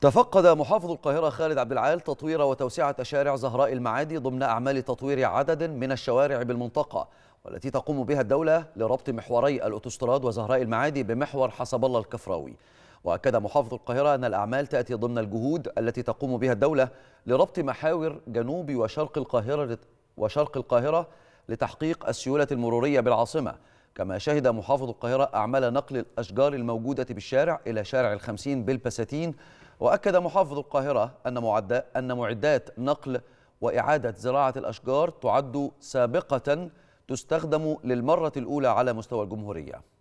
تفقد محافظ القاهرة خالد عبد العال تطوير وتوسعة شارع زهراء المعادي ضمن أعمال تطوير عدد من الشوارع بالمنطقة والتي تقوم بها الدولة لربط محوري الأوتوستراد وزهراء المعادي بمحور حسب الله الكفراوي وأكد محافظ القاهرة أن الأعمال تأتي ضمن الجهود التي تقوم بها الدولة لربط محاور جنوب وشرق القاهرة وشرق القاهرة لتحقيق السيولة المرورية بالعاصمة كما شهد محافظ القاهرة أعمال نقل الأشجار الموجودة بالشارع إلى شارع الخمسين بالبساتين وأكد محافظ القاهرة أن معد أن معدات نقل وإعادة زراعة الأشجار تعد سابقة تستخدم للمرة الأولى على مستوى الجمهورية